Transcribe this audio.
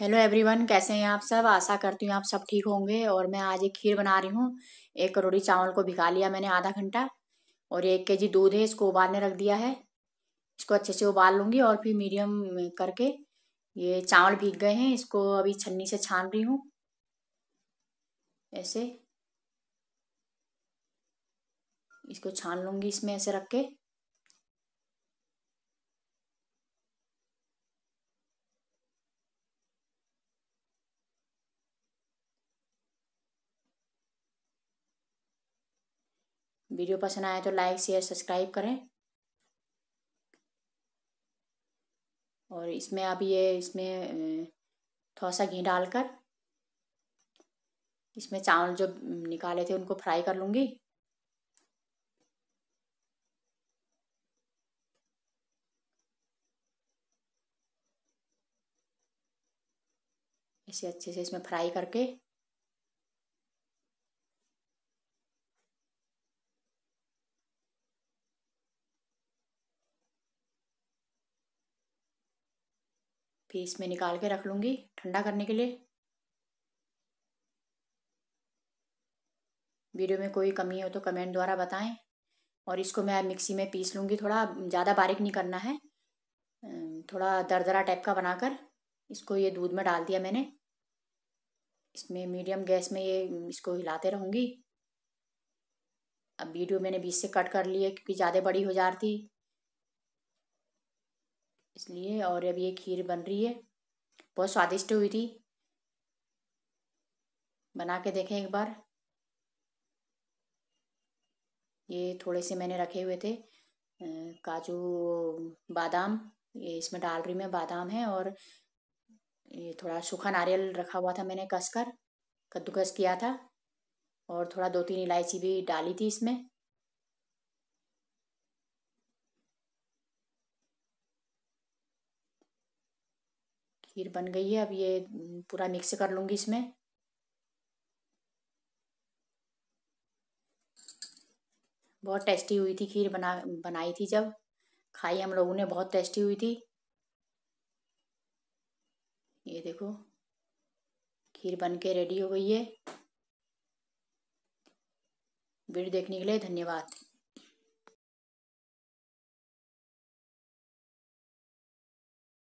hello everyone कैसे हैं आप सब आशा करती हूँ आप सब ठीक होंगे और मैं आज एक खीर बना रही हूँ एक करोड़ी चावल को भिगा लिया मैंने आधा घंटा और एक के जी दूध है इसको उबालने रख दिया है इसको अच्छे से उबाल लूँगी और फिर मीडियम करके ये चावल भीग गए हैं इसको अभी छन्नी से छान रही हूँ ऐसे इसको छान लूँगी इसमें ऐसे रख के वीडियो पसंद आए तो लाइक शेयर सब्सक्राइब करें और इसमें अब ये इसमें थोड़ा सा घी डालकर इसमें चावल जो निकाले थे उनको फ्राई कर लूँगी इसे अच्छे से इसमें फ्राई करके फिर इसमें निकाल के रख लूँगी ठंडा करने के लिए वीडियो में कोई कमी हो तो कमेंट द्वारा बताएं और इसको मैं मिक्सी में पीस लूँगी थोड़ा ज़्यादा बारीक नहीं करना है थोड़ा दरदरा टाइप का बनाकर इसको ये दूध में डाल दिया मैंने इसमें मीडियम गैस में ये इसको हिलाते रहूँगी अब वीडियो मैंने बीच से कट कर लिए है क्योंकि ज़्यादा बड़ी हो जा रही इसलिए और अब ये खीर बन रही है बहुत स्वादिष्ट हुई थी बना के देखें एक बार ये थोड़े से मैंने रखे हुए थे काजू बादाम ये इसमें डाल रही मैं बादाम है और ये थोड़ा सूखा नारियल रखा हुआ था मैंने कसकर कद्दूकस किया था और थोड़ा दो तीन इलायची भी डाली थी इसमें खीर बन गई है अब ये पूरा मिक्स कर लूँगी इसमें बहुत टेस्टी हुई थी खीर बना बनाई थी जब खाई हम लोगों ने बहुत टेस्टी हुई थी ये देखो खीर बन के रेडी हो गई है वीडियो देखने के लिए धन्यवाद